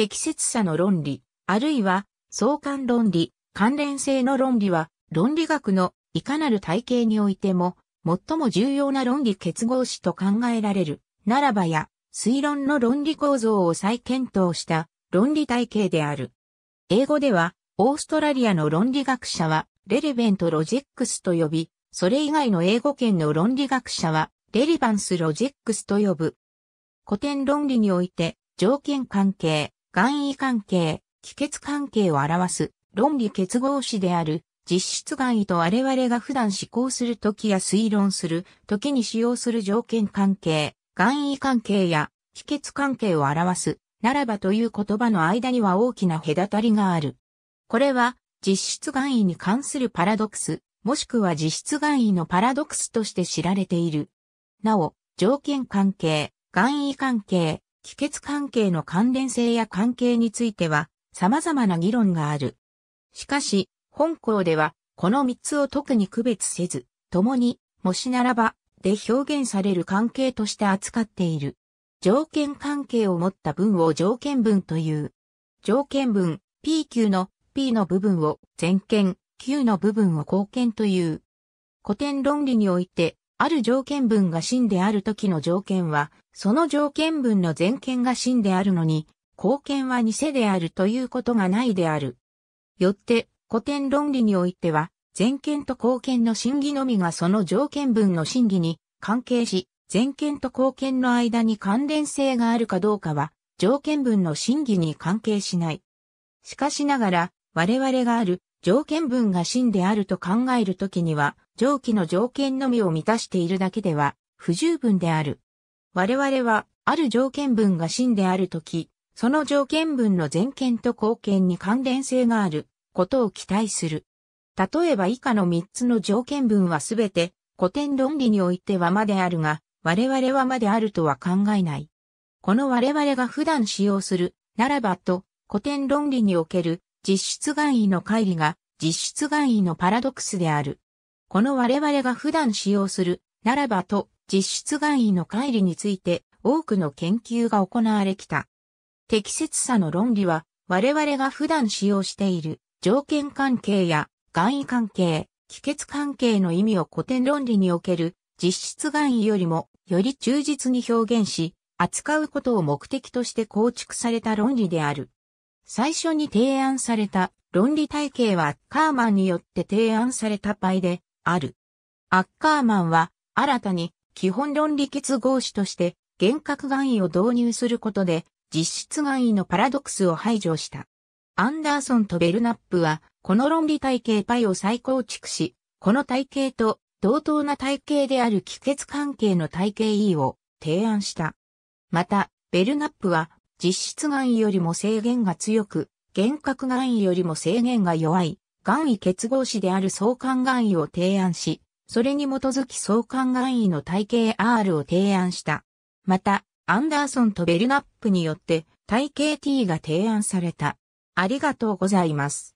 適切さの論理、あるいは相関論理、関連性の論理は、論理学のいかなる体系においても、最も重要な論理結合詞と考えられる、ならばや、推論の論理構造を再検討した論理体系である。英語では、オーストラリアの論理学者は、レレベントロジックスと呼び、それ以外の英語圏の論理学者は、レリバンスロジックスと呼ぶ。古典論理において、条件関係、願意関係、帰結関係を表す論理結合詞である実質願意と我々が普段思考するときや推論するときに使用する条件関係、願意関係や帰結関係を表すならばという言葉の間には大きな隔たりがある。これは実質願意に関するパラドクス、もしくは実質願意のパラドクスとして知られている。なお、条件関係、願意関係、気結関係の関連性や関係については様々な議論がある。しかし、本校では、この三つを特に区別せず、共に、もしならば、で表現される関係として扱っている。条件関係を持った文を条件文という。条件文 P 級の P の部分を前件 Q の部分を後見という。古典論理においてある条件文が真である時の条件は、その条件文の全権が真であるのに、貢献は偽であるということがないである。よって、古典論理においては、全権と貢献の真偽のみがその条件文の真偽に関係し、全権と貢献の間に関連性があるかどうかは、条件文の真偽に関係しない。しかしながら、我々がある条件文が真であると考えるときには、上記の条件のみを満たしているだけでは不十分である。我々は、ある条件文が真であるとき、その条件文の全権と貢献に関連性があることを期待する。例えば以下の3つの条件文はすべて古典論理においてはまであるが、我々はまであるとは考えない。この我々が普段使用する、ならばと、古典論理における実質願意の乖離が実質願意のパラドックスである。この我々が普段使用する、ならばと、実質外位の乖離について多くの研究が行われきた。適切さの論理は、我々が普段使用している条件関係や外位関係、帰結関係の意味を古典論理における実質外位よりもより忠実に表現し、扱うことを目的として構築された論理である。最初に提案された論理体系はカーマンによって提案された場合で、ある。アッカーマンは、新たに基本論理結合子として、幻覚含意を導入することで、実質含意のパラドクスを排除した。アンダーソンとベルナップは、この論理体系パイを再構築し、この体系と同等な体系である帰結関係の体系 E を提案した。また、ベルナップは、実質含意よりも制限が強く、幻覚含意よりも制限が弱い、岩位結合子である相関岩位を提案し、それに基づき相関岩位の体系 R を提案した。また、アンダーソンとベルナップによって体系 T が提案された。ありがとうございます。